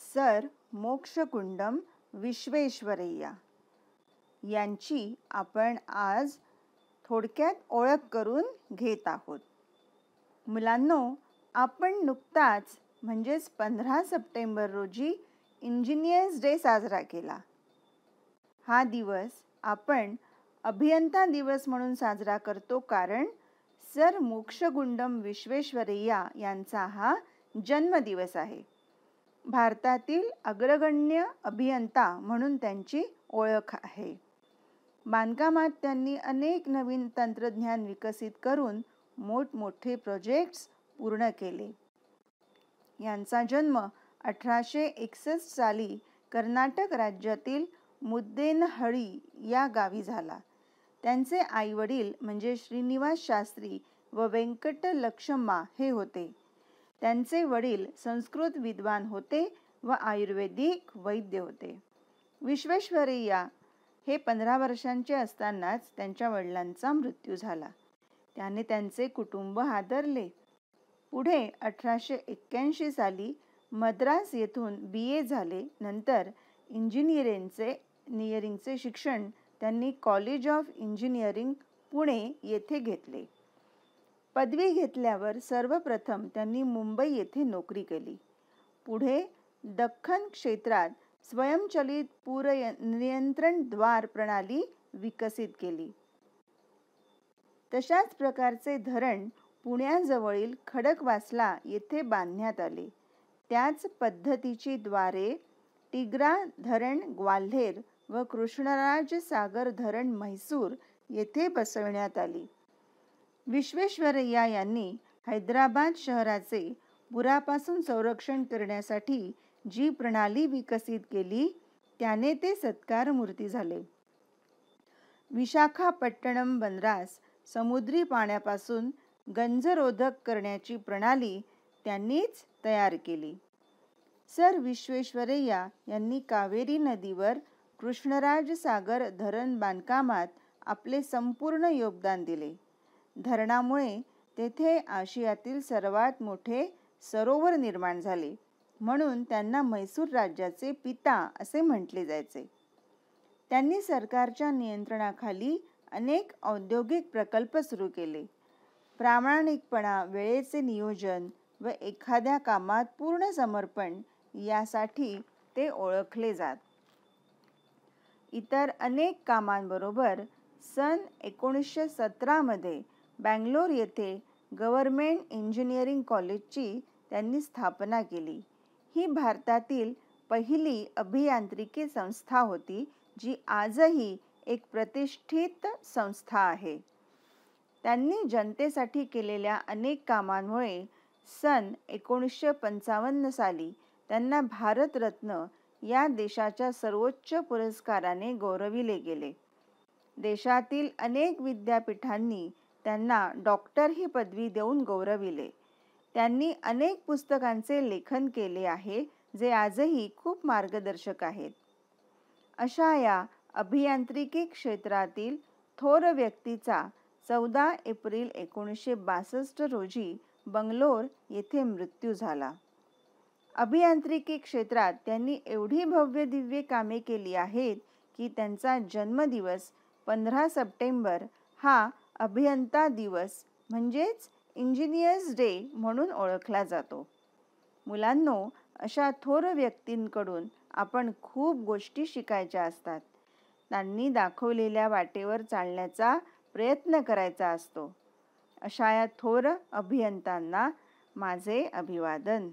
sir मोक्षकुंडम Visvesvaraya यांची आपण आज थोडक्यात ओळख करून घेत आहोत मुलांनो आपण नुकताच म्हणजेच पंधरा सप्टेंबर रोजी इंजिनियर्स डे साजरा केला हा दिवस आपण अभियंता दिवस म्हणून साजरा करतो कारण सर मोक्षगुंडम विश्वेश्वरय्या यांचा हा जन्मदिवस आहे भारतातील अग्रगण्य अभियंता म्हणून त्यांची ओळख आहे बांधकामात त्यांनी अनेक नवीन तंत्रज्ञान विकसित करून मोठमोठे प्रोजेक्ट्स पूर्ण केले यांचा जन्म अठराशे एकसष्ट साली कर्नाटक राज्यातील मुद्देनहळी या गावी झाला त्यांचे आईवडील म्हणजे श्रीनिवास शास्त्री व व्यंकट हे होते त्यांचे वडील संस्कृत विद्वान होते व आयुर्वेदिक वैद्य होते विश्वेश्वरय्या हे पंधरा वर्षांचे असतानाच त्यांच्या वडिलांचा मृत्यू झाला त्याने त्यांचे कुटुंब हादरले पुढे अठराशे एक्क्याऐंशी साली मद्रास येथून बी ए झाले नंतर इंजिनिअरिंगचे निअरिंगचे शिक्षण त्यांनी कॉलेज ऑफ इंजिनिअरिंग पुणे येथे घेतले पदवी घेतल्यावर सर्वप्रथम त्यांनी मुंबई येथे नोकरी केली पुढे दख्खन क्षेत्रात स्वयंचलित पूर द्वार प्रणाली विकसित केली तशाच प्रकारचे धरण पुण्याजवळील खडकवासला येथे बांधण्यात आले त्याच पद्धतीची द्वारे टिग्रा धरण ग्वाल्हेर व कृष्णराज सागर धरण म्हैसूर येथे बसवण्यात आली विश्वेश्वरय्या यांनी हैदराबाद शहराचे पुरापासून संरक्षण करण्यासाठी जी प्रणाली विकसित केली त्याने ते सत्कार मूर्ती झाले विशाखापट्टणम बंदरास समुद्री पाण्यापासून गंजरोधक करण्याची प्रणाली त्यांनीच तयार केली सर विश्वेश्वरय्या यांनी कावेरी नदीवर कृष्णराज सागर धरण बांधकामात आपले संपूर्ण योगदान दिले धरणामुळे तेथे आशियातील सर्वात मोठे सरोवर निर्माण झाले म्हणून त्यांना म्हैसूर राज्याचे पिता असे म्हटले जायचे त्यांनी सरकारच्या नियंत्रणाखाली अनेक औद्योगिक प्रकल्प सुरू केले प्रामाणिकपणा वेळेचे नियोजन व एखाद्या कामात पूर्ण समर्पण यासाठी ते ओळखले जात इतर अनेक कामांबरोबर सन एकोणीसशे सतरामध्ये बँगलोर येथे गव्हर्मेंट इंजिनिअरिंग कॉलेजची त्यांनी स्थापना केली ही भारतातील पहिली अभियांत्रिकी संस्था होती जी आजही एक प्रतिष्ठित संस्था आहे त्यांनी जनतेसाठी केलेल्या अनेक कामांमुळे सन एकोणीसशे पंचावन्न साली त्यांना भारतरत्न या देशाच्या सर्वोच्च पुरस्काराने गौरविले गेले देशातील अनेक विद्यापीठांनी त्यांना डॉक्टर ही पदवी देऊन गौरविले त्यांनी अनेक पुस्तकांचे लेखन केले आहे जे आजही खूप मार्गदर्शक आहेत अशा या अभियांत्रिकी क्षेत्रातील थोर व्यक्तीचा चौदा एप्रिल एकोणीसशे बासष्ट रोजी बंगलोर येथे मृत्यू झाला अभियांत्रिकी क्षेत्रात त्यांनी एवढी भव्य दिव्य कामे केली आहेत की त्यांचा जन्मदिवस पंधरा सप्टेंबर हा अभियंता दिवस म्हणजेच इंजिनियर्स डे म्हणून ओळखला जातो मुलांनो अशा थोर व्यक्तींकडून आपण खूप गोष्टी शिकायच्या असतात त्यांनी दाखवलेल्या वाटेवर चालण्याचा प्रयत्न करायचा असतो अशा या थोर अभियंतांना माझे अभिवादन